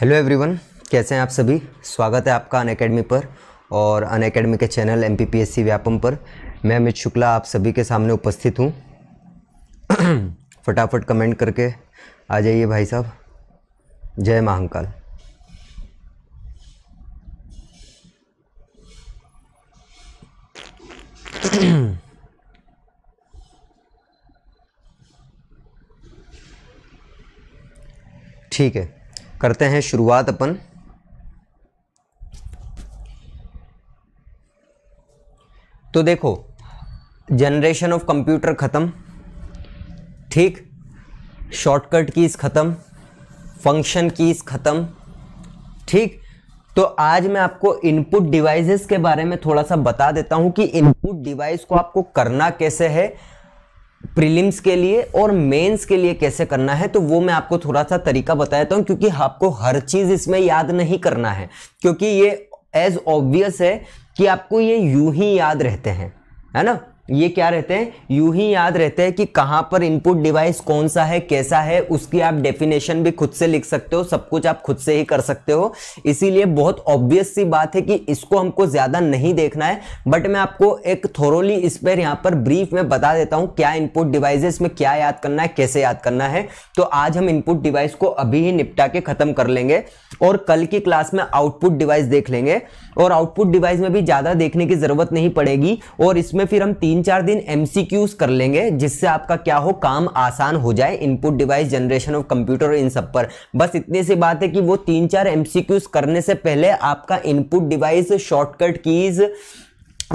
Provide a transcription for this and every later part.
hello everyone कैसे हैं आप सभी स्वागत है आपका अन अकेडमी पर और अन अकेडमी के channel M P P S C Vyapam पर मैं अमित शुक्ला आप सभी के सामने उपस्थित हूँ फटाफट कमेंट करके आ जाइए भाई साहब जय महाकाल ठीक है करते हैं शुरुआत अपन तो देखो जनरेशन ऑफ कंप्यूटर ख़त्म ठीक शॉर्टकट कीज़ ख़त्म फंक्शन कीज़ ख़त्म ठीक तो आज मैं आपको इनपुट डिवाइसेस के बारे में थोड़ा सा बता देता हूं कि इनपुट डिवाइस को आपको करना कैसे है प्रीलिम्स के लिए और मेंस के लिए कैसे करना है तो वो मैं आपको थोड़ा सा तरीका बता देता हूँ क्योंकि आपको हर चीज़ इसमें याद नहीं करना है क्योंकि ये एज ऑब्वियस है कि आपको ये यूं ही याद रहते हैं है ना ये क्या रहते हैं यूं ही याद रहते हैं कि कहाँ पर इनपुट डिवाइस कौन सा है कैसा है उसकी आप डेफिनेशन भी खुद से लिख सकते हो सब कुछ आप खुद से ही कर सकते हो इसीलिए बहुत ऑब्वियस सी बात है कि इसको हमको ज़्यादा नहीं देखना है बट मैं आपको एक थोरोली इस पर यहाँ पर ब्रीफ में बता देता हूँ क्या इनपुट डिवाइसेस में क्या याद करना है कैसे याद करना है तो आज हम इनपुट डिवाइस को अभी ही निपटा के ख़त्म कर लेंगे और कल की क्लास में आउटपुट डिवाइस देख लेंगे और आउटपुट डिवाइस में भी ज़्यादा देखने की ज़रूरत नहीं पड़ेगी और इसमें फिर हम तीन तीन चार दिन एमसीक्यूज कर लेंगे जिससे आपका क्या हो काम आसान हो जाए input device generation of computer इन सब पर बस इतनी सी बात है कि वो तीन चार एमसीक्यूज करने से पहले आपका input device shortcut keys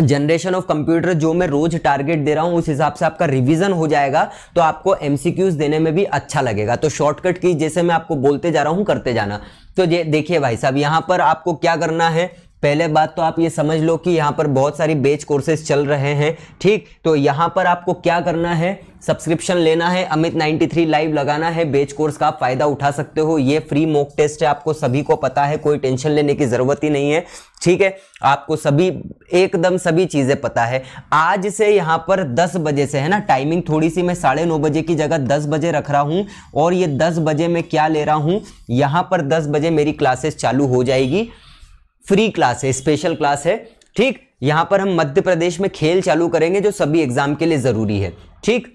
generation of computer जो मैं रोज टारगेट दे रहा हूं उस हिसाब से आपका रिवीजन हो जाएगा तो आपको एमसीक्यूज देने में भी अच्छा लगेगा तो शॉर्टकट की जैसे मैं आपको बोलते जा रहा हूं करते जाना तो देखिए भाई साहब यहां पर आपको क्या करना है पहले बात तो आप ये समझ लो कि यहाँ पर बहुत सारी बेच कोर्सेज चल रहे हैं ठीक तो यहाँ पर आपको क्या करना है सब्सक्रिप्शन लेना है अमित 93 लाइव लगाना है बेच कोर्स का आप फायदा उठा सकते हो ये फ्री मॉक टेस्ट है आपको सभी को पता है कोई टेंशन लेने की जरूरत ही नहीं है ठीक है आपको सभी एकदम सभी चीजें पता है आज से यहाँ पर 10 बजे से है ना टाइमिंग थोड़ी सी मैं साढ़े नौ बजे की जगह 10 बजे रख रहा हूँ और ये 10 बजे मैं क्या ले रहा हूँ यहाँ पर 10 बजे मेरी क्लासेस चालू हो जाएगी फ्री क्लास है स्पेशल क्लास है ठीक यहां पर हम मध्य प्रदेश में खेल चालू करेंगे जो सभी एग्जाम के लिए जरूरी है ठीक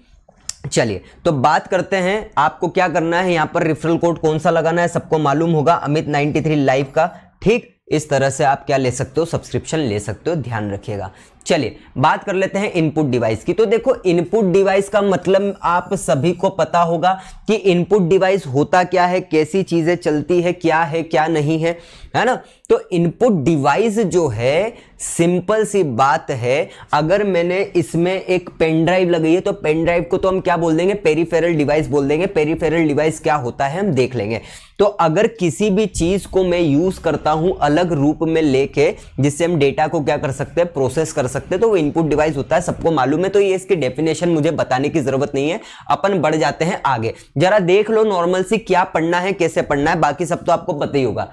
चलिए तो बात करते हैं आपको क्या करना है यहाँ पर रिफरल कोड कौन सा लगाना है सबको मालूम होगा अमित 93 लाइव का ठीक इस तरह से आप क्या ले सकते हो सब्सक्रिप्शन ले सकते हो ध्यान रखिएगा चलिए बात कर लेते हैं इनपुट डिवाइस की तो देखो इनपुट डिवाइस का मतलब आप सभी को पता होगा कि इनपुट डिवाइस होता क्या है कैसी चीजें चलती है क्या है क्या नहीं है है ना तो इनपुट डिवाइस जो है सिंपल सी बात है अगर मैंने इसमें एक पेन ड्राइव लगाई है तो पेन ड्राइव को तो हम क्या बोल देंगे पेरीफेरल डिवाइस बोल देंगे पेरीफेरल डिवाइस क्या होता है हम देख लेंगे तो अगर किसी भी चीज को मैं यूज करता हूं अलग रूप में लेके जिससे हम डेटा को क्या कर सकते हैं प्रोसेस कर सकते सकते तो वो इनपुट डिवाइस होता है सबको मालूम है तो ये इसकी डेफिनेशन मुझे बताने की जरूरत नहीं है अपन बढ़ जाते हैं आगे जरा देख लो नॉर्मल सी क्या पढ़ना है कैसे पढ़ना है बाकी सब तो आपको पता ही होगा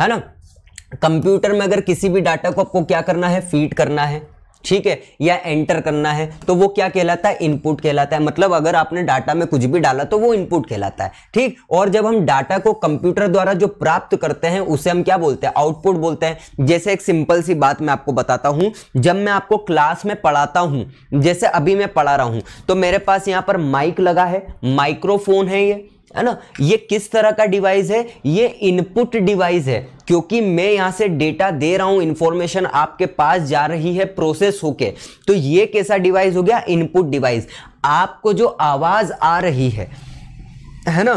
है ना कंप्यूटर में अगर किसी भी डाटा को आपको क्या करना है फीड करना है ठीक है या एंटर करना है तो वो क्या कहलाता है इनपुट कहलाता है मतलब अगर आपने डाटा में कुछ भी डाला तो वो इनपुट कहलाता है ठीक और जब हम डाटा को कंप्यूटर द्वारा जो प्राप्त करते हैं उसे हम क्या बोलते हैं आउटपुट बोलते हैं जैसे एक सिंपल सी बात मैं आपको बताता हूँ जब मैं आपको क्लास में पढ़ाता हूँ जैसे अभी मैं पढ़ा रहा हूँ तो मेरे पास यहाँ पर माइक लगा है माइक्रोफोन है ये है ना ये किस तरह का डिवाइस है ये इनपुट डिवाइस है क्योंकि मैं यहां से डेटा दे रहा हूं इंफॉर्मेशन आपके पास जा रही है प्रोसेस होके तो ये कैसा डिवाइस हो गया इनपुट डिवाइस आपको जो आवाज़ आ रही है है ना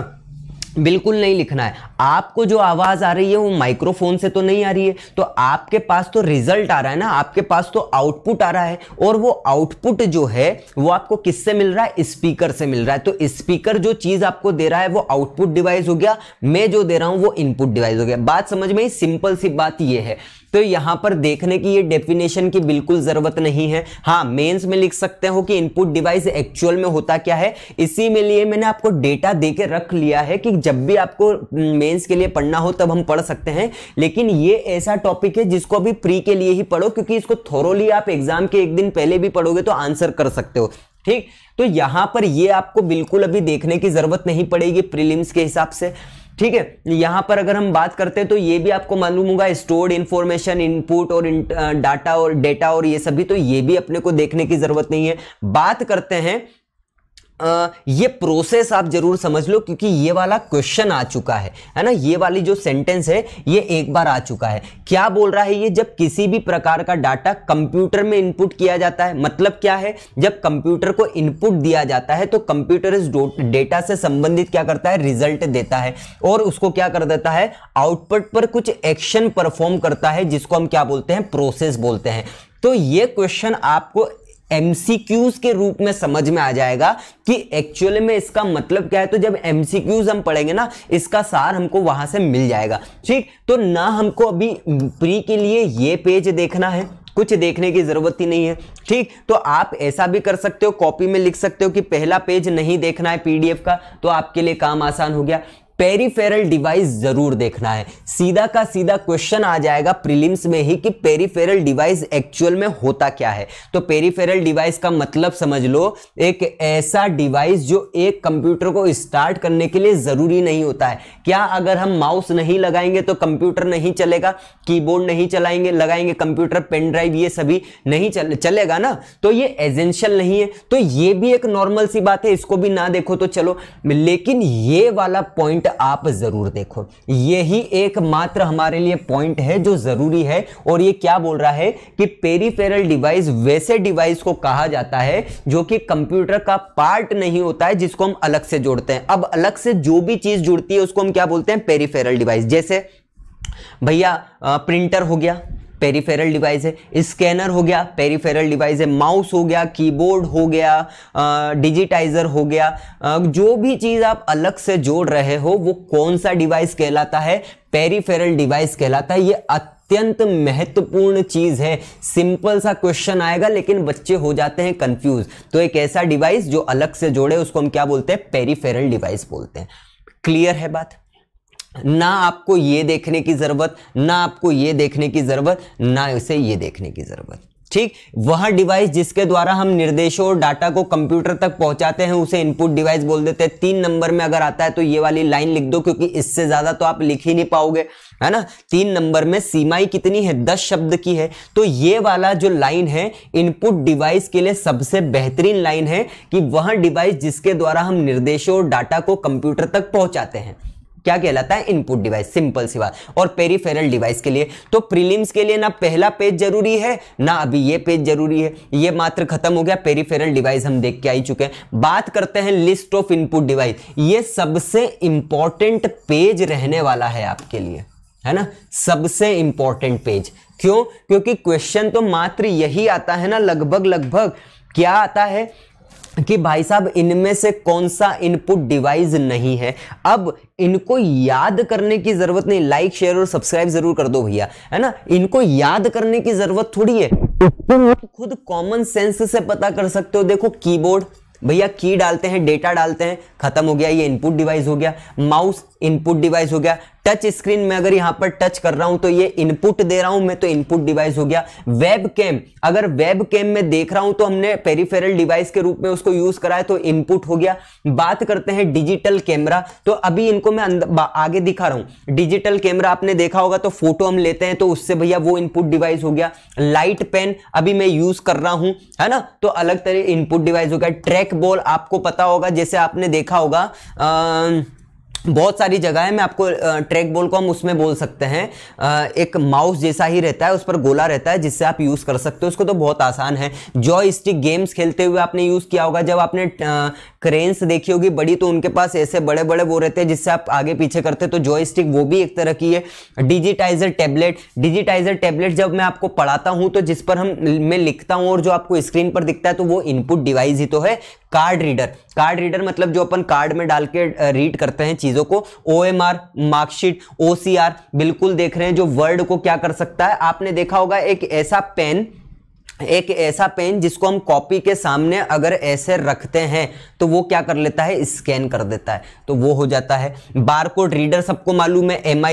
बिल्कुल नहीं लिखना है आपको जो आवाज़ आ रही है वो माइक्रोफोन से तो नहीं आ रही है तो आपके पास तो रिजल्ट आ रहा है ना आपके पास तो आउटपुट आ रहा है और वो आउटपुट जो है वो आपको किससे मिल रहा है स्पीकर से मिल रहा है तो स्पीकर जो चीज़ आपको दे रहा है वो आउटपुट डिवाइस हो गया मैं जो दे रहा हूँ वो इनपुट डिवाइस हो गया बात समझ में सिंपल सी बात यह है तो यहां पर देखने की ये डेफिनेशन की बिल्कुल जरूरत नहीं है हाँ मेंस में लिख सकते हो कि इनपुट डिवाइस एक्चुअल में होता क्या है इसी में लिए मैंने आपको डेटा दे के रख लिया है कि जब भी आपको मेंस हम्म, के लिए पढ़ना हो तब हम पढ़ सकते हैं लेकिन ये ऐसा टॉपिक है जिसको अभी प्री के लिए ही पढ़ो क्योंकि इसको थोरोली आप एग्जाम के एक दिन पहले भी पढ़ोगे तो आंसर कर सकते हो ठीक तो यहां पर ये आपको बिल्कुल अभी देखने की जरूरत नहीं पड़ेगी प्रीलिम्स के हिसाब से ठीक है यहां पर अगर हम बात करते हैं तो ये भी आपको मालूम होगा स्टोर्ड इंफॉर्मेशन इनपुट और डाटा और डेटा और ये सभी तो ये भी अपने को देखने की जरूरत नहीं है बात करते हैं ये प्रोसेस आप जरूर समझ लो क्योंकि ये वाला क्वेश्चन आ चुका है है ना ये वाली जो सेंटेंस है ये एक बार आ चुका है क्या बोल रहा है ये जब किसी भी प्रकार का डाटा कंप्यूटर में इनपुट किया जाता है मतलब क्या है जब कंप्यूटर को इनपुट दिया जाता है तो कंप्यूटर इस डेटा से संबंधित क्या करता है रिजल्ट देता है और उसको क्या कर देता है आउटपुट पर कुछ एक्शन परफॉर्म करता है जिसको हम क्या बोलते हैं प्रोसेस बोलते हैं तो ये क्वेश्चन आपको एमसीक्यूज के रूप में समझ में आ जाएगा कि एक्चुअल में इसका मतलब क्या है तो जब एमसीक्यूज हम पढ़ेंगे ना इसका सार हमको वहां से मिल जाएगा ठीक तो ना हमको अभी प्री के लिए ये पेज देखना है कुछ देखने की जरूरत ही नहीं है ठीक तो आप ऐसा भी कर सकते हो कॉपी में लिख सकते हो कि पहला पेज नहीं देखना है पीडीएफ का तो आपके लिए काम आसान हो गया पेरीफेरल डिवाइस जरूर देखना है सीधा का सीधा क्वेश्चन आ जाएगा प्रीलिम्स में ही कि पेरीफेरल डिवाइस एक्चुअल में होता क्या है तो पेरीफेरल डिवाइस का मतलब समझ लो एक ऐसा डिवाइस जो एक कंप्यूटर को स्टार्ट करने के लिए ज़रूरी नहीं होता है क्या अगर हम माउस नहीं लगाएंगे तो कंप्यूटर नहीं चलेगा कीबोर्ड नहीं चलाएंगे लगाएंगे कंप्यूटर पेन ड्राइव ये सभी नहीं चल चलेगा ना तो ये एजेंशियल नहीं है तो ये भी एक नॉर्मल सी बात है इसको भी ना देखो तो चलो लेकिन ये वाला पॉइंट आप जरूर देखो यही एकमात्र हमारे लिए पॉइंट है जो जरूरी है और ये क्या बोल रहा है कि पेरीफेरल डिवाइस वैसे डिवाइस को कहा जाता है जो कि कंप्यूटर का पार्ट नहीं होता है जिसको हम अलग से जोड़ते हैं अब अलग से जो भी चीज जुड़ती है उसको हम क्या बोलते हैं पेरीफेरल डिवाइस जैसे भैया प्रिंटर हो गया पेरीफेरल डिवाइस है स्कैनर हो गया पेरीफेरल डिवाइस है माउस हो गया कीबोर्ड हो गया डिजिटाइजर हो गया आ, जो भी चीज़ आप अलग से जोड़ रहे हो वो कौन सा डिवाइस कहलाता है पेरीफेरल डिवाइस कहलाता है ये अत्यंत महत्वपूर्ण चीज है सिंपल सा क्वेश्चन आएगा लेकिन बच्चे हो जाते हैं कंफ्यूज तो एक ऐसा डिवाइस जो अलग से जोड़े उसको हम क्या बोलते हैं पेरीफेरल डिवाइस बोलते हैं क्लियर है बात ना आपको ये देखने की ज़रूरत ना आपको ये देखने की ज़रूरत ना इसे ये देखने की ज़रूरत ठीक वह डिवाइस जिसके द्वारा हम निर्देशों और डाटा को कंप्यूटर तक पहुंचाते हैं उसे इनपुट डिवाइस बोल देते हैं तीन नंबर में अगर आता है तो ये वाली लाइन लिख दो क्योंकि इससे ज्यादा तो आप लिख ही नहीं पाओगे है ना तीन नंबर में सीमाई कितनी है दस शब्द की है तो ये वाला जो लाइन है इनपुट डिवाइस के लिए सबसे बेहतरीन लाइन है कि वह डिवाइस जिसके द्वारा हम निर्देशों और डाटा को कंप्यूटर तक पहुंचाते हैं क्या कहलाता है इनपुट डिवाइस सिंपल सी बात और पेरीफेरल डिवाइस के लिए तो प्रीलिम्स के लिए ना पहला पेज जरूरी है ना अभी ये पेज जरूरी है ये मात्र खत्म हो गया पेरीफेरल डिवाइस हम देख के आई चुके हैं बात करते हैं लिस्ट ऑफ इनपुट डिवाइस ये सबसे इंपॉर्टेंट पेज रहने वाला है आपके लिए है ना सबसे इंपॉर्टेंट पेज क्यों क्योंकि क्वेश्चन तो मात्र यही आता है ना लगभग लगभग क्या आता है कि भाई साहब इनमें से कौन सा इनपुट डिवाइस नहीं है अब इनको याद करने की जरूरत नहीं लाइक शेयर और सब्सक्राइब जरूर कर दो भैया है ना इनको याद करने की जरूरत थोड़ी है खुद कॉमन सेंस से पता कर सकते हो देखो कीबोर्ड भैया की डालते हैं डेटा डालते हैं खत्म हो गया ये इनपुट डिवाइस हो गया माउस इनपुट डिवाइस हो गया टच स्क्रीन में अगर यहां पर टच कर रहा हूं तो ये इनपुट दे रहा हूं मैं तो इनपुट डिवाइस हो गया वेब कैम अगर वेब कैम में देख रहा हूं तो हमने पेरिफेरल डिवाइस के रूप में उसको यूज करा है तो इनपुट हो गया बात करते हैं डिजिटल कैमरा तो अभी इनको मैं आगे दिखा रहा हूं डिजिटल कैमरा आपने देखा होगा तो फोटो हम लेते हैं तो उससे भैया वो इनपुट डिवाइस हो गया लाइट पेन अभी मैं यूज कर रहा हूं है ना तो अलग तरह इनपुट डिवाइस हो गया ट्रैक बॉल आपको पता होगा जैसे आपने देखा होगा आ, अं, बहुत सारी जगह है मैं आपको ट्रैक बॉल को हम उसमें बोल सकते हैं एक माउस जैसा ही रहता है उस पर गोला रहता है जिससे आप यूज़ कर सकते हो उसको तो बहुत आसान है जॉय स्टिक गेम्स खेलते हुए आपने यूज़ किया होगा जब आपने क्रेन्स देखी होगी बड़ी तो उनके पास ऐसे बड़े बड़े वो रहते हैं जिससे आप आगे पीछे करते तो जॉय स्टिक वो भी एक तरह की है डिजिटाइजर टैबलेट डिजिटाइजर टैबलेट जब मैं आपको पढ़ाता हूँ तो जिस पर हम मैं लिखता हूँ और जो आपको स्क्रीन पर दिखता है तो वो इनपुट डिवाइस ही तो है कार्ड रीडर कार्ड रीडर मतलब जो अपन कार्ड में डाल के रीड करते हैं चीज़ों को O M R marksheet O C R बिल्कुल देख रहे हैं जो वर्ड को क्या कर सकता है आपने देखा होगा एक ऐसा पेन एक ऐसा पेन जिसको हम कॉपी के सामने अगर ऐसे रखते हैं तो वो क्या कर लेता है स्कैन कर देता है तो वो हो जाता है बारकोड रीडर सबको मालूम है एम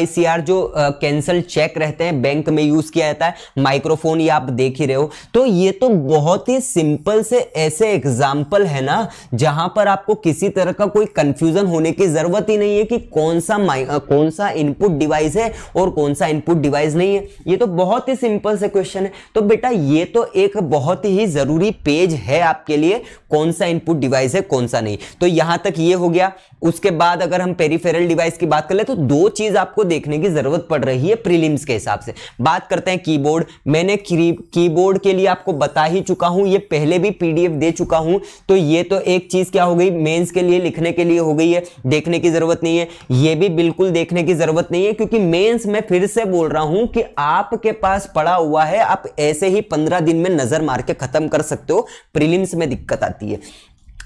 जो कैंसल चेक रहते हैं बैंक में यूज़ किया जाता है माइक्रोफोन ये आप देख ही रहे हो तो ये तो बहुत ही सिंपल से ऐसे एग्जाम्पल है ना जहाँ पर आपको किसी तरह का कोई कन्फ्यूज़न होने की ज़रूरत ही नहीं है कि कौन सा कौन सा इनपुट डिवाइस है और कौन सा इनपुट डिवाइस नहीं है ये तो बहुत ही सिंपल से क्वेश्चन है तो बेटा ये तो एक बहुत ही ज़रूरी पेज है आपके लिए कौन सा इनपुट डिवाइस है कौन सा नहीं तो यहां तक ये हो गया उसके बाद अगर हम पेरीफेरल डिवाइस की बात कर ले तो दो चीज़ आपको देखने की ज़रूरत पड़ रही है प्रीलिम्स के हिसाब से बात करते हैं कीबोर्ड मैंने कीबोर्ड के लिए आपको बता ही चुका हूं ये पहले भी पीडीएफ दे चुका हूं तो ये तो एक चीज़ क्या हो गई मेंस के लिए लिखने के लिए हो गई है देखने की ज़रूरत नहीं है ये भी बिल्कुल देखने की ज़रूरत नहीं है क्योंकि मेंस में फिर से बोल रहा हूं कि आपके पास पड़ा हुआ है आप ऐसे ही पंद्रह दिन में में नज़र मार के ख़त्म कर सकते हो प्रीलिम्स में दिक्कत आती है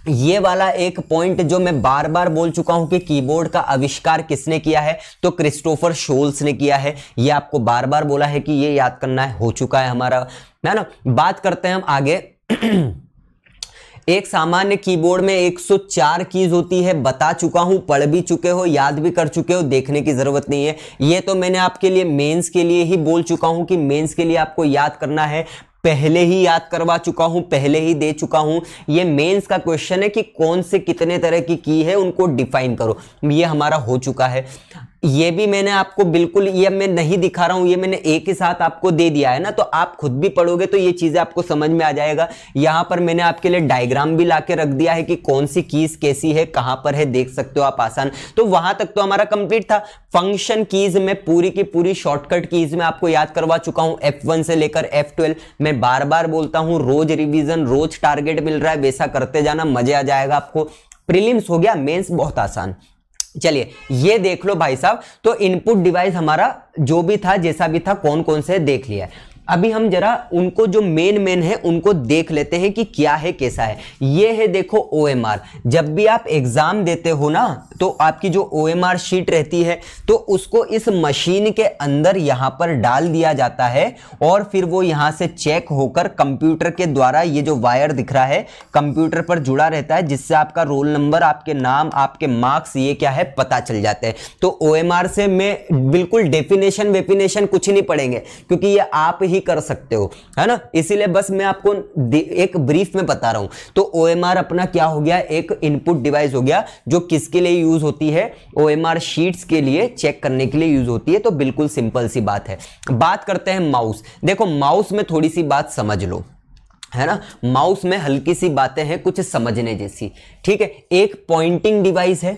ये वाला एक पॉइंट जो मैं बार बार बोल चुका हूं कि कीबोर्ड का आविष्कार किसने किया है तो क्रिस्टोफर शोल्स ने किया है ये आपको बार बार बोला है कि ये याद करना है हो चुका है हमारा है ना बात करते हैं हम आगे एक सामान्य कीबोर्ड में 104 कीज होती है बता चुका हूं पढ़ भी चुके हो याद भी कर चुके हो देखने की जरूरत नहीं है ये तो मैंने आपके लिए मेंस के लिए ही बोल चुका हूं कि मेंस के लिए आपको याद करना है पहले ही याद करवा चुका हूं पहले ही दे चुका हूं ये मेंस का क्वेश्चन है कि कौन से कितने तरह की की है उनको डिफाइन करो ये हमारा हो चुका है ये भी मैंने आपको बिल्कुल ये मैं नहीं दिखा रहा हूँ ये मैंने एक ही साथ आपको दे दिया है ना तो आप खुद भी पढ़ोगे तो ये चीज़ें आपको समझ में आ जाएगा यहाँ पर मैंने आपके लिए डायग्राम भी ला रख दिया है कि कौन सी कीज़ कैसी है कहाँ पर है देख सकते हो आप आसान तो वहाँ तक तो हमारा कंप्लीट था फंक्शन कीज़ में पूरी की पूरी शॉर्टकट कीज़ में आपको याद करवा चुका हूँ एफ से लेकर एफ मैं बार बार बोलता हूँ रोज रिविज़न रोज टारगेट मिल रहा है वैसा करते जाना मज़े आ जाएगा आपको प्रिलिम्स हो गया मेन्स बहुत आसान चलिए ये देख लो भाई साहब तो इनपुट डिवाइस हमारा जो भी था जैसा भी था कौन कौन से देख लिया अभी हम जरा उनको जो मेन मेन है उनको देख लेते हैं कि क्या है कैसा है ये है देखो ओ जब भी आप एग्जाम देते हो ना तो आपकी जो ओ शीट रहती है तो उसको इस मशीन के अंदर यहाँ पर डाल दिया जाता है और फिर वो यहाँ से चेक होकर कंप्यूटर के द्वारा ये जो वायर दिख रहा है कंप्यूटर पर जुड़ा रहता है जिससे आपका रोल नंबर आपके नाम आपके मार्क्स ये क्या है पता चल जाते हैं तो ओ से मैं बिल्कुल डेफिनेशन वेफिनेशन कुछ नहीं पढ़ेंगे क्योंकि ये आप ही भी कर सकते हो है ना इसीलिए बस मैं आपको एक ब्रीफ में बता रहा हूं तो ओ अपना क्या हो गया एक इनपुट डिवाइस हो गया जो किसके लिए यूज होती है ओ शीट्स के लिए चेक करने के लिए यूज होती है तो बिल्कुल सिंपल सी बात है बात करते हैं माउस देखो माउस में थोड़ी सी बात समझ लो है ना माउस में हल्की सी बातें हैं कुछ समझने जैसी ठीक है एक पॉइंटिंग डिवाइस है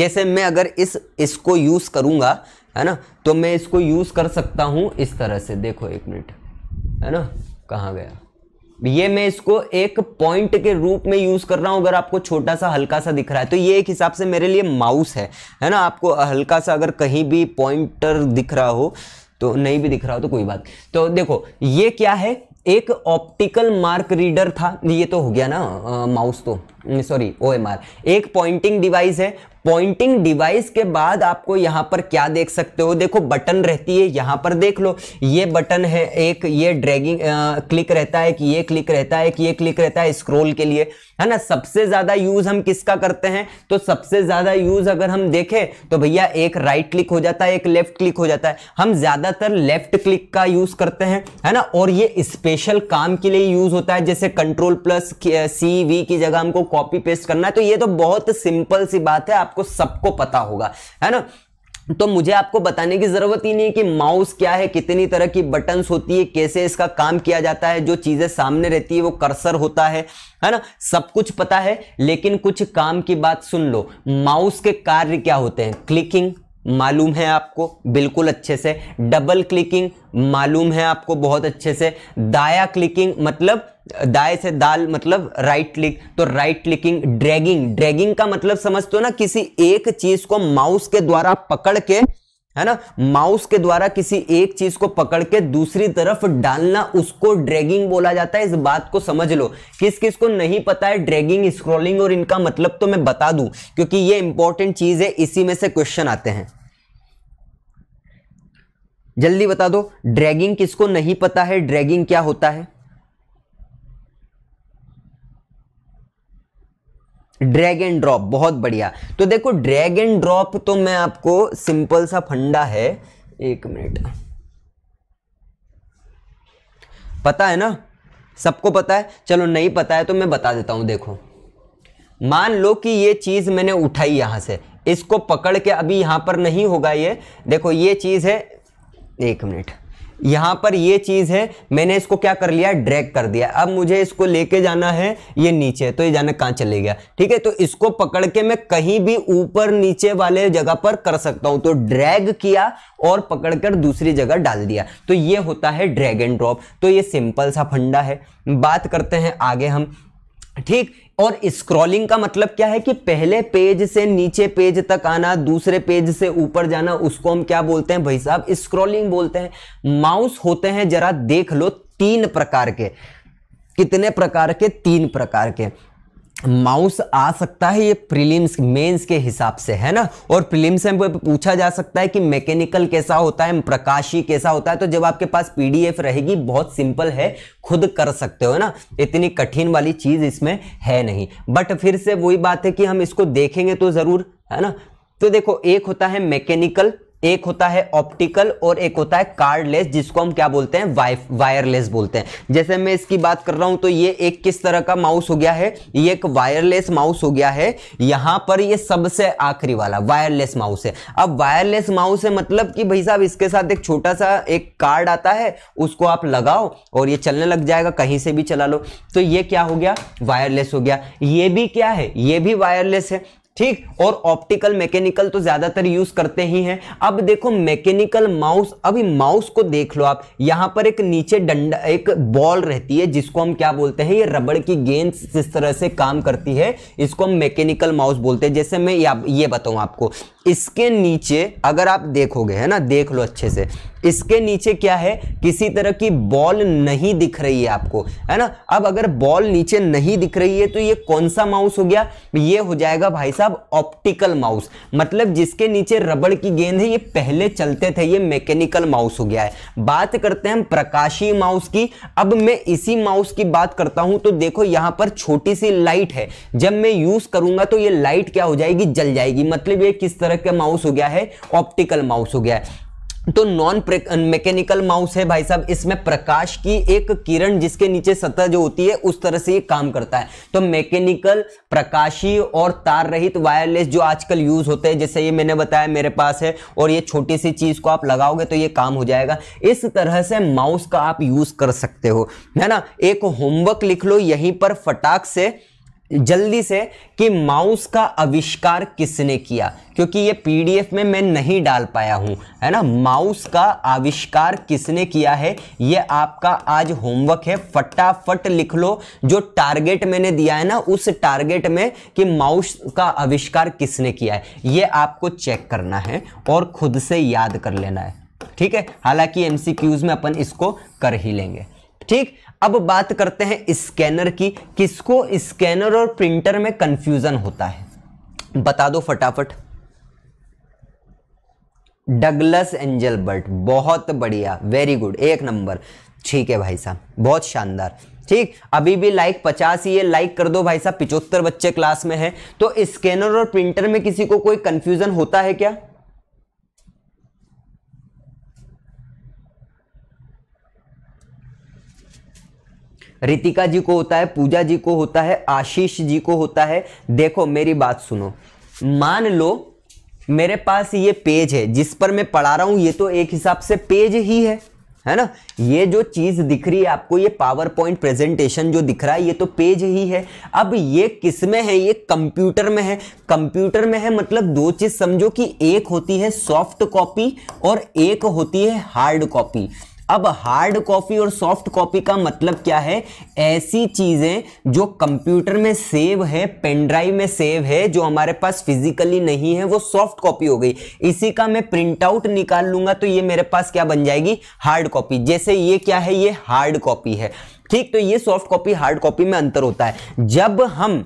जैसे मैं अगर इस इसको यूज करूंगा है ना तो मैं इसको यूज़ कर सकता हूँ इस तरह से देखो एक मिनट है ना कहाँ गया ये मैं इसको एक पॉइंट के रूप में यूज कर रहा हूं अगर आपको छोटा सा हल्का सा दिख रहा है तो ये एक हिसाब से मेरे लिए माउस है है ना आपको हल्का सा अगर कहीं भी पॉइंटर दिख रहा हो तो नहीं भी दिख रहा हो तो कोई बात तो देखो ये क्या है एक ऑप्टिकल मार्क रीडर था ये तो हो गया ना माउस तो सॉरी ओ एम आर एक पॉइंटिंग डिवाइस है पॉइंटिंग डिवाइस के बाद आपको यहाँ पर क्या देख सकते हो देखो बटन रहती है यहाँ पर देख लो ये बटन है एक ये ड्रैगिंग क्लिक रहता है कि ये क्लिक रहता है कि ये क्लिक रहता है स्क्रोल के लिए है ना सबसे ज़्यादा यूज़ हम किसका करते हैं तो सबसे ज़्यादा यूज़ अगर हम देखें तो भैया एक राइट क्लिक हो जाता है एक लेफ्ट क्लिक हो जाता है हम ज़्यादातर लेफ्ट क्लिक का यूज़ करते हैं है ना और ये स्पेशल काम के लिए यूज़ होता है जैसे कंट्रोल प्लस सी वी की जगह हमको कॉपी पेस्ट करना है तो ये तो बहुत सिंपल सी बात है आपको आपको सबको पता होगा है ना तो मुझे आपको बताने की ज़रूरत ही नहीं कि माउस क्या है कितनी तरह की बटन्स होती है कैसे इसका काम किया जाता है जो चीज़ें सामने रहती है वो कर्सर होता है है ना सब कुछ पता है लेकिन कुछ काम की बात सुन लो माउस के कार्य क्या होते हैं क्लिकिंग मालूम है आपको बिल्कुल अच्छे से डबल क्लिकिंग मालूम है आपको बहुत अच्छे से दाया क्लिकिंग मतलब दाए से दाल मतलब राइट क्लिक तो राइट क्लिकिंग ड्रैगिंग ड्रैगिंग का मतलब समझते हो ना किसी एक चीज को माउस के द्वारा पकड़ के है ना माउस के द्वारा किसी एक चीज को पकड़ के दूसरी तरफ डालना उसको ड्रैगिंग बोला जाता है इस बात को समझ लो किस किस को नहीं पता है ड्रैगिंग स्क्रॉलिंग और इनका मतलब तो मैं बता दूं क्योंकि ये इंपॉर्टेंट चीज है इसी में से क्वेश्चन आते हैं जल्दी बता दो ड्रैगिंग किसको नहीं पता है ड्रैगिंग क्या होता है ड्रैग एंड ड्रॉप बहुत बढ़िया तो देखो ड्रैग एंड ड्रॉप तो मैं आपको सिंपल सा फंडा है एक मिनट पता है ना सबको पता है चलो नहीं पता है तो मैं बता देता हूं देखो मान लो कि ये चीज़ मैंने उठाई यहां से इसको पकड़ के अभी यहां पर नहीं होगा ये देखो ये चीज़ है एक मिनट यहां पर ये चीज़ है मैंने इसको क्या कर लिया ड्रैग कर दिया अब मुझे इसको लेके जाना है ये नीचे तो ये जाना कहां चले गया ठीक है तो इसको पकड़ के मैं कहीं भी ऊपर नीचे वाले जगह पर कर सकता हूं तो ड्रैग किया और पकड़कर दूसरी जगह डाल दिया तो ये होता है ड्रैग एंड ड्रॉप तो ये सिंपल सा फंडा है बात करते हैं आगे हम ठीक और स्क्रॉलिंग का मतलब क्या है कि पहले पेज से नीचे पेज तक आना दूसरे पेज से ऊपर जाना उसको हम क्या बोलते हैं भाई साहब स्क्रॉलिंग बोलते हैं माउस होते हैं जरा देख लो तीन प्रकार के कितने प्रकार के तीन प्रकार के माउस आ सकता है ये प्रीलिम्स मेंस के हिसाब से है ना और प्रीलिम्स में पूछा जा सकता है कि मैकेनिकल कैसा होता है प्रकाशी कैसा होता है तो जब आपके पास पीडीएफ रहेगी बहुत सिंपल है खुद कर सकते हो ना इतनी कठिन वाली चीज़ इसमें है नहीं बट फिर से वही बात है कि हम इसको देखेंगे तो ज़रूर है ना तो देखो एक होता है मैकेनिकल एक होता है ऑप्टिकल और एक होता है कार्डलेस जिसको हम क्या बोलते हैं वायरलेस बोलते हैं जैसे मैं इसकी बात कर रहा हूं तो ये एक किस तरह का माउस हो गया है ये एक वायरलेस माउस हो गया है यहां पर ये सबसे आखिरी वाला वायरलेस माउस है अब वायरलेस माउस है मतलब कि भाई साहब इसके साथ एक छोटा सा एक कार्ड आता है उसको आप लगाओ और ये चलने लग जाएगा कहीं से भी चला लो तो ये क्या हो गया वायरलेस हो गया ये भी क्या है ये भी वायरलेस है ठीक और ऑप्टिकल मैकेनिकल तो ज्यादातर यूज करते ही हैं अब देखो मैकेनिकल माउस अभी माउस को देख लो आप यहां पर एक नीचे डंडा एक बॉल रहती है जिसको हम क्या बोलते हैं ये रबड़ की गेंद जिस तरह से काम करती है इसको हम मैकेनिकल माउस बोलते हैं जैसे मैं ये बताऊं आपको इसके नीचे अगर आप देखोगे है ना देख लो अच्छे से इसके नीचे क्या है किसी तरह की बॉल नहीं दिख रही है आपको है ना अब अगर बॉल नीचे नहीं दिख रही है तो ये कौन सा माउस हो गया ये हो जाएगा भाई साहब ऑप्टिकल माउस मतलब जिसके नीचे रबड़ की गेंद है ये पहले चलते थे ये मैकेनिकल माउस हो गया है बात करते हैं हम माउस की अब मैं इसी माउस की बात करता हूं तो देखो यहां पर छोटी सी लाइट है जब मैं यूज करूंगा तो ये लाइट क्या हो जाएगी जल जाएगी मतलब ये किस तरह का माउस हो गया है ऑप्टिकल माउस हो गया है तो नॉन मैकेनिकल माउस है भाई साहब इसमें प्रकाश की एक किरण जिसके नीचे सतह जो होती है उस तरह से ये काम करता है तो मैकेनिकल प्रकाशी और तार रहित वायरलेस जो आजकल यूज होते हैं जैसे ये मैंने बताया मेरे पास है और ये छोटी सी चीज को आप लगाओगे तो ये काम हो जाएगा इस तरह से माउस का आप यूज कर सकते हो है ना एक होमवर्क लिख लो यहीं पर फटाक से जल्दी से कि माउस का आविष्कार किसने किया क्योंकि ये पीडीएफ में मैं नहीं डाल पाया हूँ है ना माउस का आविष्कार किसने किया है ये आपका आज होमवर्क है फटाफट लिख लो जो टारगेट मैंने दिया है ना उस टारगेट में कि माउस का आविष्कार किसने किया है ये आपको चेक करना है और खुद से याद कर लेना है ठीक है हालांकि एमसीक्यूज में अपन इसको कर ही लेंगे ठीक अब बात करते हैं स्कैनर की किसको स्कैनर और प्रिंटर में कंफ्यूजन होता है बता दो फटाफट डगलस एंजलबर्ट बहुत बढ़िया वेरी गुड एक नंबर ठीक है भाई साहब बहुत शानदार ठीक अभी भी लाइक पचास ही है लाइक कर दो भाई साहब पिचहत्तर बच्चे क्लास में हैं तो स्कैनर और प्रिंटर में किसी को कोई कंफ्यूजन होता है क्या रितिका जी को होता है पूजा जी को होता है आशीष जी को होता है देखो मेरी बात सुनो मान लो मेरे पास ये पेज है जिस पर मैं पढ़ा रहा हूं ये तो एक हिसाब से पेज ही है है ना ये जो चीज दिख रही है आपको ये पावर पॉइंट प्रेजेंटेशन जो दिख रहा है ये तो पेज ही है अब ये किस में है ये कंप्यूटर में है कंप्यूटर में है मतलब दो चीज समझो कि एक होती है सॉफ्ट कॉपी और एक होती है हार्ड कॉपी अब हार्ड कॉपी और सॉफ्ट कॉपी का मतलब क्या है ऐसी चीजें जो कंप्यूटर में सेव है पेन ड्राइव में सेव है जो हमारे पास फिजिकली नहीं है वो सॉफ्ट कॉपी हो गई इसी का मैं प्रिंट आउट निकाल लूंगा तो ये मेरे पास क्या बन जाएगी हार्ड कॉपी जैसे ये क्या है ये हार्ड कॉपी है ठीक तो ये सॉफ्ट कॉपी हार्ड कॉपी में अंतर होता है जब हम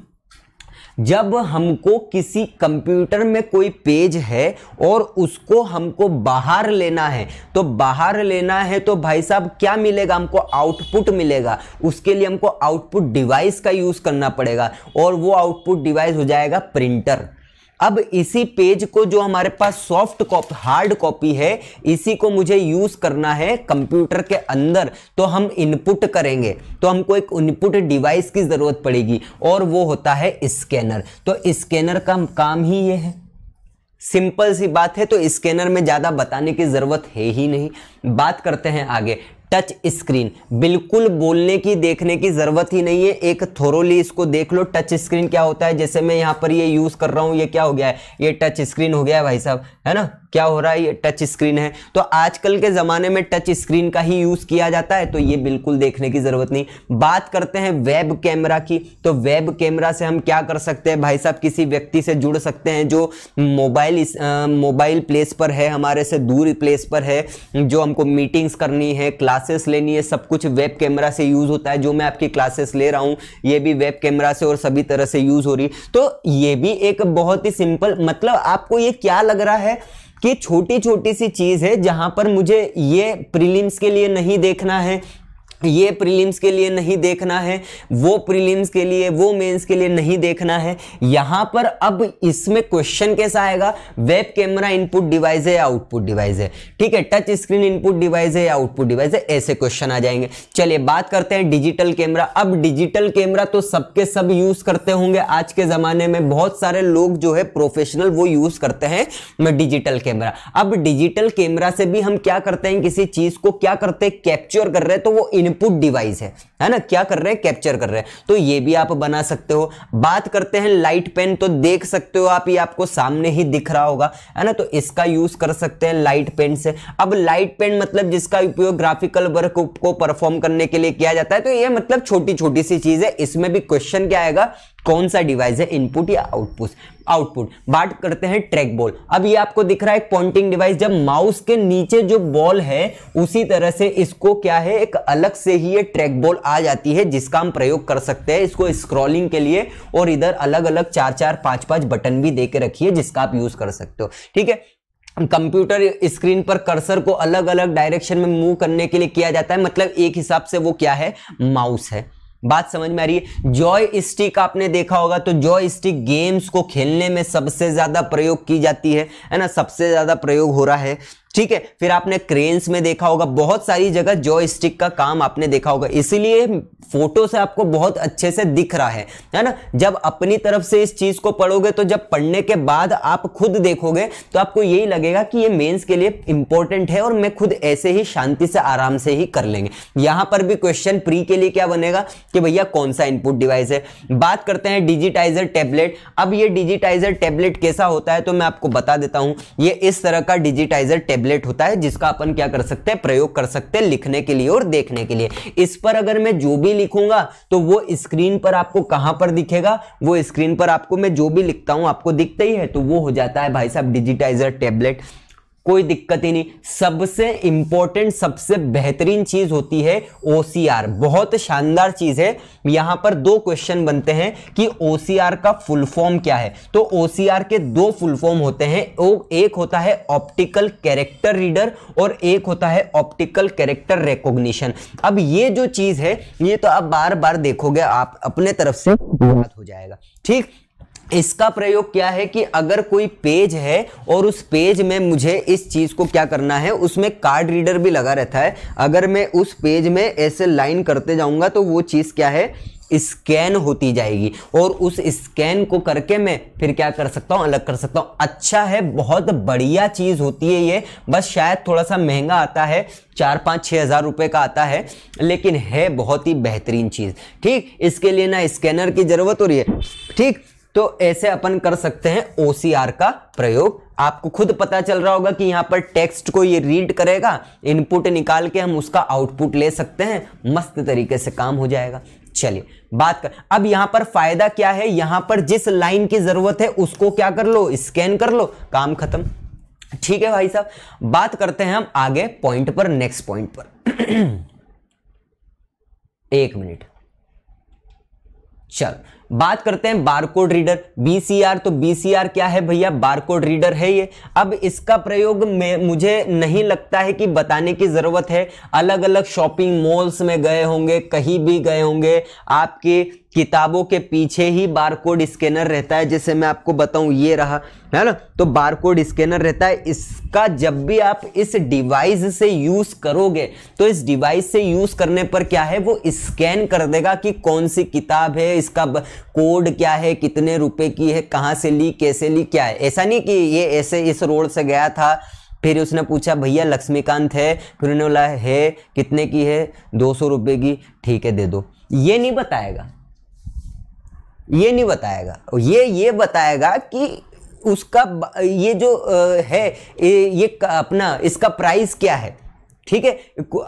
जब हमको किसी कंप्यूटर में कोई पेज है और उसको हमको बाहर लेना है तो बाहर लेना है तो भाई साहब क्या मिलेगा हमको आउटपुट मिलेगा उसके लिए हमको आउटपुट डिवाइस का यूज़ करना पड़ेगा और वो आउटपुट डिवाइस हो जाएगा प्रिंटर अब इसी पेज को जो हमारे पास सॉफ्ट कॉपी हार्ड कॉपी है इसी को मुझे यूज करना है कंप्यूटर के अंदर तो हम इनपुट करेंगे तो हमको एक इनपुट डिवाइस की जरूरत पड़ेगी और वो होता है स्कैनर तो स्कैनर का काम ही ये है सिंपल सी बात है तो स्कैनर में ज़्यादा बताने की ज़रूरत है ही नहीं बात करते हैं आगे टच स्क्रीन बिल्कुल बोलने की देखने की ज़रूरत ही नहीं है एक थोरोली इसको देख लो टच स्क्रीन क्या होता है जैसे मैं यहाँ पर ये यूज़ कर रहा हूँ ये क्या हो गया है ये टच स्क्रीन हो गया है भाई साहब है ना क्या हो रहा है ये टच स्क्रीन है तो आजकल के ज़माने में टच स्क्रीन का ही यूज़ किया जाता है तो ये बिल्कुल देखने की ज़रूरत नहीं बात करते हैं वेब कैमरा की तो वेब कैमरा से हम क्या कर सकते हैं भाई साहब किसी व्यक्ति से जुड़ सकते हैं जो मोबाइल मोबाइल प्लेस पर है हमारे से दूर प्लेस पर है जो हमको मीटिंग्स करनी है क्लासेस लेनी है सब कुछ वेब कैमरा से यूज़ होता है जो मैं आपकी क्लासेस ले रहा हूँ ये भी वेब कैमरा से और सभी तरह से यूज़ हो रही तो ये भी एक बहुत ही सिंपल मतलब आपको ये क्या लग रहा है कि छोटी छोटी सी चीज़ है जहाँ पर मुझे ये प्रीलिम्स के लिए नहीं देखना है ये प्रीलिम्स के लिए नहीं देखना है वो प्रीलिम्स के लिए वो मेंस के लिए नहीं देखना है यहाँ पर अब इसमें क्वेश्चन कैसा आएगा वेब कैमरा इनपुट डिवाइस है या आउटपुट डिवाइस है ठीक है टच स्क्रीन इनपुट डिवाइस है या आउटपुट डिवाइस है ऐसे क्वेश्चन आ जाएंगे चलिए बात करते हैं डिजिटल कैमरा अब डिजिटल कैमरा तो सबके सब यूज करते होंगे आज के ज़माने में बहुत सारे लोग जो है प्रोफेशनल वो यूज करते हैं डिजिटल कैमरा अब डिजिटल कैमरा से भी हम क्या करते हैं किसी चीज़ को क्या करते हैं कैप्चर कर रहे हैं तो वो इन इनपुट डिवाइस है है ना क्या कर रहे हैं कैप्चर कर रहे हैं तो ये भी आप बना सकते हो बात करते हैं लाइट पेन तो देख सकते हो आप ये आपको सामने ही दिख रहा होगा है ना तो इसका यूज कर सकते हैं लाइट पेन से अब लाइट पेन मतलब जिसका उपयोग ग्राफिकल वर्क को परफॉर्म करने के लिए किया जाता है तो ये मतलब छोटी छोटी सी चीज है इसमें भी क्वेश्चन क्या आएगा कौन सा डिवाइस है इनपुट या आउटपुट आउटपुट बात करते हैं ट्रैक बॉल अब ये आपको दिख रहा है पॉइंटिंग डिवाइस जब माउस के नीचे जो बॉल है उसी तरह से इसको क्या है एक अलग से ही ये ट्रैक बॉल आ जाती है जिसका हम प्रयोग कर सकते हैं इसको स्क्रॉलिंग के लिए और इधर अलग अलग चार चार पांच पांच बटन भी दे के रखिए जिसका आप यूज कर सकते हो ठीक है कंप्यूटर स्क्रीन पर कर्सर को अलग अलग डायरेक्शन में मूव करने के लिए किया जाता है मतलब एक हिसाब से वो क्या है माउस है बात समझ में आ रही है जॉय स्टिक आपने देखा होगा तो जॉय स्टिक गेम्स को खेलने में सबसे ज्यादा प्रयोग की जाती है है ना सबसे ज्यादा प्रयोग हो रहा है ठीक है फिर आपने क्रेन्स में देखा होगा बहुत सारी जगह जो स्टिक का काम आपने देखा होगा इसीलिए फोटो से आपको बहुत अच्छे से दिख रहा है है ना जब अपनी तरफ से इस चीज को पढ़ोगे तो जब पढ़ने के बाद आप खुद देखोगे तो आपको यही लगेगा कि ये मेंस के लिए इंपॉर्टेंट है और मैं खुद ऐसे ही शांति से आराम से ही कर लेंगे यहां पर भी क्वेश्चन प्री के लिए क्या बनेगा कि भैया कौन सा इनपुट डिवाइस है बात करते हैं डिजिटाइजर टेबलेट अब ये डिजिटाइजर टेबलेट कैसा होता है तो मैं आपको बता देता हूं ये इस तरह का डिजिटाइजर टेबलेट टेबलेट होता है जिसका अपन क्या कर सकते हैं प्रयोग कर सकते हैं लिखने के लिए और देखने के लिए इस पर अगर मैं जो भी लिखूंगा तो वो स्क्रीन पर आपको कहां पर दिखेगा वो स्क्रीन पर आपको मैं जो भी लिखता हूं आपको दिखता ही है तो वो हो जाता है भाई साहब डिजिटाइजर टेबलेट कोई दिक्कत ही नहीं सबसे इंपॉर्टेंट सबसे बेहतरीन चीज होती है ओसीआर बहुत शानदार चीज है यहां पर दो क्वेश्चन बनते हैं कि ओसीआर का फुल फॉर्म क्या है तो ओसीआर के दो फुल फॉर्म होते हैं एक होता है ऑप्टिकल कैरेक्टर रीडर और एक होता है ऑप्टिकल कैरेक्टर रिकॉग्निशन अब ये जो चीज है ये तो आप बार बार देखोगे आप अपने तरफ से बात हो जाएगा ठीक इसका प्रयोग क्या है कि अगर कोई पेज है और उस पेज में मुझे इस चीज़ को क्या करना है उसमें कार्ड रीडर भी लगा रहता है अगर मैं उस पेज में ऐसे लाइन करते जाऊंगा तो वो चीज़ क्या है स्कैन होती जाएगी और उस स्कैन को करके मैं फिर क्या कर सकता हूँ अलग कर सकता हूँ अच्छा है बहुत बढ़िया चीज़ होती है ये बस शायद थोड़ा सा महंगा आता है चार पाँच छः हज़ार रुपये का आता है लेकिन है बहुत ही बेहतरीन चीज़ ठीक इसके लिए ना स्कैनर की ज़रूरत हो रही है ठीक तो ऐसे अपन कर सकते हैं ओसीआर का प्रयोग आपको खुद पता चल रहा होगा कि यहाँ पर टेक्स्ट को ये रीड करेगा इनपुट निकाल के हम उसका आउटपुट ले सकते हैं मस्त तरीके से काम हो जाएगा चलिए बात कर अब यहाँ पर फायदा क्या है यहाँ पर जिस लाइन की जरूरत है उसको क्या कर लो स्कैन कर लो काम खत्म ठीक है भाई साहब बात करते हैं हम आगे पॉइंट पर नेक्स्ट पॉइंट पर एक मिनट चल बात करते हैं बारकोड रीडर बीसीआर तो बीसीआर क्या है भैया बारकोड रीडर है ये अब इसका प्रयोग में मुझे नहीं लगता है कि बताने की ज़रूरत है अलग अलग शॉपिंग मॉल्स में गए होंगे कहीं भी गए होंगे आपके किताबों के पीछे ही बारकोड स्कैनर रहता है जैसे मैं आपको बताऊं ये रहा है ना तो बारकोड स्कैनर रहता है इसका जब भी आप इस डिवाइस से यूज करोगे तो इस डिवाइस से यूज करने पर क्या है वो स्कैन कर देगा कि कौन सी किताब है इसका कोड क्या है कितने रुपए की है कहाँ से ली कैसे ली क्या है ऐसा नहीं कि ये ऐसे इस रोड से गया था फिर उसने पूछा भैया लक्ष्मीकांत है फिर उन्होंने बोला है कितने की है दो सौ रुपये की ठीक है दे दो ये नहीं बताएगा ये नहीं बताएगा ये ये बताएगा कि उसका ये जो है ये, अपना इसका प्राइस क्या है ठीक है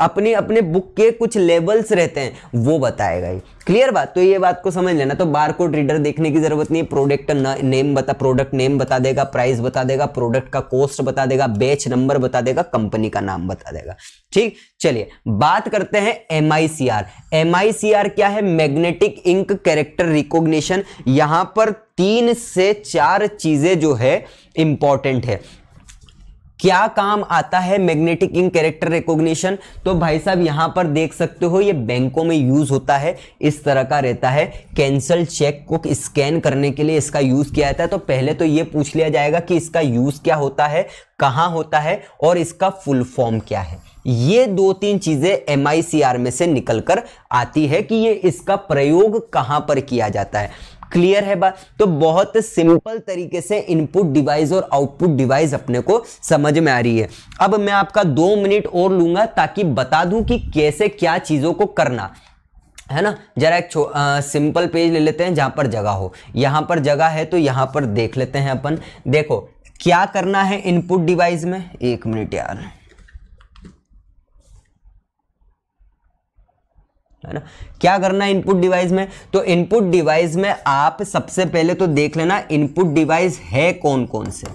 अपने अपने बुक के कुछ लेवल्स रहते हैं वो बताएगा ये क्लियर बात तो ये बात को समझ लेना तो बार कोड रीडर देखने की जरूरत नहीं है प्रोडक्ट नेम बता प्रोडक्ट नेम बता देगा प्राइस बता देगा प्रोडक्ट का कॉस्ट बता देगा बैच नंबर बता देगा कंपनी का नाम बता देगा ठीक चलिए बात करते हैं M I C R M I C R क्या है मैग्नेटिक इंक कैरेक्टर रिकॉग्निशन यहां पर तीन से चार चीजें जो है इंपॉर्टेंट है क्या काम आता है मैग्नेटिक इन कैरेक्टर रिकॉग्निशन तो भाई साहब यहां पर देख सकते हो ये बैंकों में यूज होता है इस तरह का रहता है कैंसल चेक को स्कैन करने के लिए इसका यूज किया जाता है तो पहले तो ये पूछ लिया जाएगा कि इसका यूज क्या होता है कहाँ होता है और इसका फुल फॉर्म क्या है ये दो तीन चीजें एम में से निकल कर आती है कि ये इसका प्रयोग कहाँ पर किया जाता है क्लियर है बात तो बहुत सिंपल तरीके से इनपुट डिवाइस और आउटपुट डिवाइस अपने को समझ में आ रही है अब मैं आपका दो मिनट और लूंगा ताकि बता दूं कि कैसे क्या चीज़ों को करना है ना जरा एक सिंपल पेज ले लेते हैं जहां पर जगह हो यहाँ पर जगह है तो यहां पर देख लेते हैं अपन देखो क्या करना है इनपुट डिवाइस में एक मिनट यार है ना क्या करना है इनपुट डिवाइस में तो इनपुट डिवाइस में आप सबसे पहले तो देख लेना इनपुट डिवाइस है कौन कौन से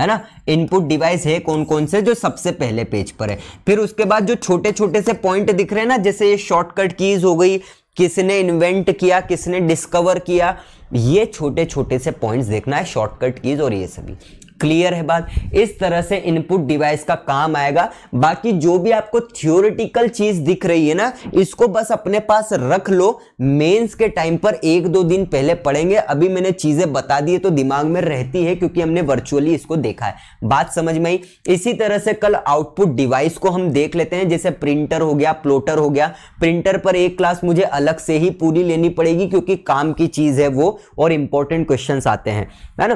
है ना इनपुट डिवाइस है कौन कौन से जो सबसे पहले पेज पर है फिर उसके बाद जो छोटे छोटे से पॉइंट दिख रहे हैं ना जैसे ये शॉर्टकट कीज हो गई किसने इन्वेंट किया किसने डिस्कवर किया ये छोटे छोटे से पॉइंट्स देखना है शॉर्टकट कीज और ये सभी क्लियर है बात इस तरह से इनपुट डिवाइस का काम आएगा बाकी जो भी आपको थियोरिटिकल चीज दिख रही है ना इसको बस अपने पास रख लो मेंस के टाइम पर एक दो दिन पहले पढ़ेंगे अभी मैंने चीजें बता दी है तो दिमाग में रहती है क्योंकि हमने वर्चुअली इसको देखा है बात समझ में आई इसी तरह से कल आउटपुट डिवाइस को हम देख लेते हैं जैसे प्रिंटर हो गया प्लोटर हो गया प्रिंटर पर एक क्लास मुझे अलग से ही पूरी लेनी पड़ेगी क्योंकि काम की चीज है वो और इंपॉर्टेंट क्वेश्चन आते हैं है ना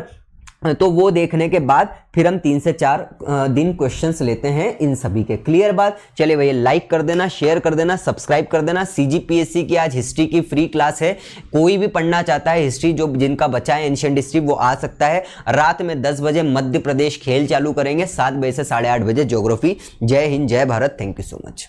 तो वो देखने के बाद फिर हम तीन से चार दिन क्वेश्चंस लेते हैं इन सभी के क्लियर बात चलिए भैया लाइक कर देना शेयर कर देना सब्सक्राइब कर देना सीजीपीएससी की आज हिस्ट्री की फ्री क्लास है कोई भी पढ़ना चाहता है हिस्ट्री जो जिनका बचा है एंशियंट हिस्ट्री वो आ सकता है रात में दस बजे मध्य प्रदेश खेल चालू करेंगे सात बजे से साढ़े आठ बजे जोग्राफी जय हिंद जय Bharat thank you so much